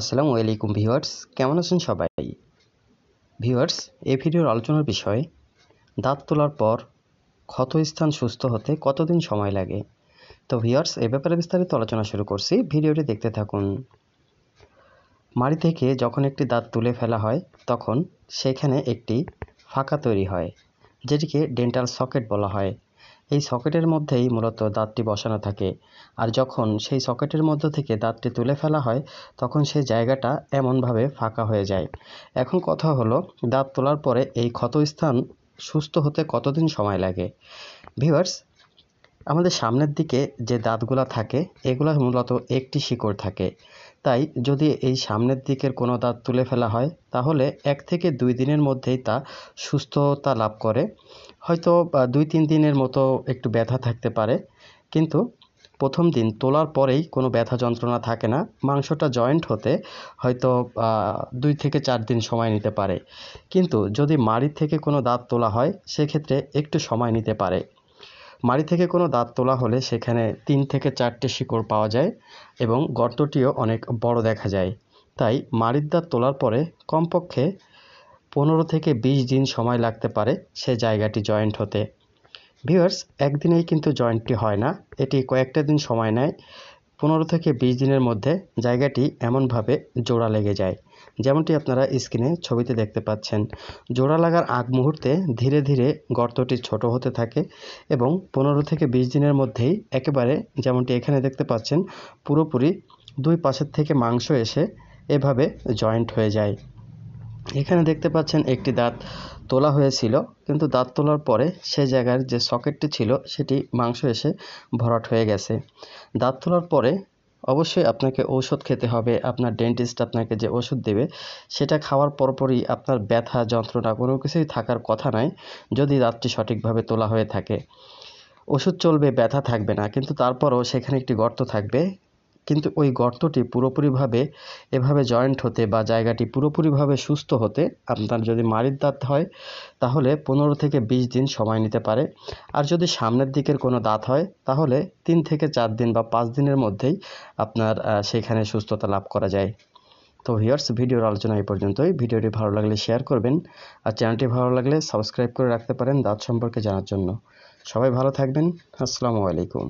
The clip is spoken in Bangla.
আসসালামু আলাইকুম ভিউয়ার্স কেমন আছেন সবাই ভিউয়ার্স এই ভিডিওর আলোচনার বিষয় দাঁত তোলার পর ক্ষতস্থান সুস্থ হতে কতদিন সময় লাগে তো ভিউয়ার্স এ ব্যাপারে বিস্তারিত আলোচনা শুরু করছি ভিডিওটি দেখতে থাকুন মাড়ি থেকে যখন একটি দাঁত তুলে ফেলা হয় তখন সেখানে একটি ফাঁকা তৈরি হয় যেটিকে ডেন্টাল সকেট বলা হয় এই সকেটের মধ্যেই মূলত দাঁতটি বসানো থাকে আর যখন সেই সকেটের মধ্য থেকে দাঁতটি তুলে ফেলা হয় তখন সেই জায়গাটা এমনভাবে ফাঁকা হয়ে যায় এখন কথা হলো দাঁত তোলার পরে এই ক্ষতস্থান সুস্থ হতে কতদিন সময় লাগে ভিভার্স আমাদের সামনের দিকে যে দাঁতগুলা থাকে এগুলো মূলত একটি শিকড় থাকে তাই যদি এই সামনের দিকের কোনো দাঁত তুলে ফেলা হয় তাহলে এক থেকে দুই দিনের মধ্যেই তা সুস্থতা লাভ করে হয়তো দুই তিন দিনের মতো একটু ব্যথা থাকতে পারে কিন্তু প্রথম দিন তোলার পরেই কোনো ব্যথা যন্ত্রণা থাকে না মাংসটা জয়েন্ট হতে হয়তো দুই থেকে চার দিন সময় নিতে পারে কিন্তু যদি মাড়ির থেকে কোনো দাঁত তোলা হয় সেক্ষেত্রে একটু সময় নিতে পারে মাড়ি থেকে কোনো দাঁত তোলা হলে সেখানে তিন থেকে চারটে শিকড় পাওয়া যায় এবং গর্তটিও অনেক বড় দেখা যায় তাই মাড়ির দাঁত তোলার পরে কমপক্ষে পনেরো থেকে ২০ দিন সময় লাগতে পারে সে জায়গাটি জয়েন্ট হতে ভিউয়ার্স একদিনেই কিন্তু জয়েন্টটি হয় না এটি কয়েকটা দিন সময় নেয় পনেরো থেকে বিশ দিনের মধ্যে জায়গাটি এমনভাবে জোড়া লেগে যায় যেমনটি আপনারা স্ক্রিনে ছবিতে দেখতে পাচ্ছেন জোড়া লাগার আগ মুহূর্তে ধীরে ধীরে গর্তটি ছোট হতে থাকে এবং পনেরো থেকে বিশ দিনের মধ্যেই একেবারে যেমনটি এখানে দেখতে পাচ্ছেন পুরোপুরি দুই পাশের থেকে মাংস এসে এভাবে জয়েন্ট হয়ে যায় এখানে দেখতে পাচ্ছেন একটি দাঁত তোলা হয়েছিল কিন্তু দাঁত তোলার পরে সে জায়গার যে সকেটটি ছিল সেটি মাংস এসে ভরাট হয়ে গেছে দাঁত তোলার পরে অবশ্যই আপনাকে ওষুধ খেতে হবে আপনার ডেন্টিস্ট আপনাকে যে ওষুধ দেবে সেটা খাওয়ার পরপরই আপনার ব্যথা যন্ত্রণা কোনো কিছুই থাকার কথা নয় যদি দাঁতটি সঠিকভাবে তোলা হয়ে থাকে ওষুধ চলবে ব্যথা থাকবে না কিন্তু তারপরও সেখানে একটি গর্ত থাকবে কিন্তু ওই গর্তটি পুরোপুরিভাবে এভাবে জয়েন্ট হতে বা জায়গাটি পুরোপুরিভাবে সুস্থ হতে আপনার যদি মারির দাঁত হয় তাহলে পনেরো থেকে বিশ দিন সময় নিতে পারে আর যদি সামনের দিকের কোনো দাঁত হয় তাহলে তিন থেকে চার দিন বা পাঁচ দিনের মধ্যেই আপনার সেখানে সুস্থতা লাভ করা যায় তো ভিউয়ার্স ভিডিওর আলোচনা এই পর্যন্তই ভিডিওটি ভালো লাগলে শেয়ার করবেন আর চ্যানেলটি ভালো লাগলে সাবস্ক্রাইব করে রাখতে পারেন দাঁত সম্পর্কে জানার জন্য সবাই ভালো থাকবেন আসসালামু আলাইকুম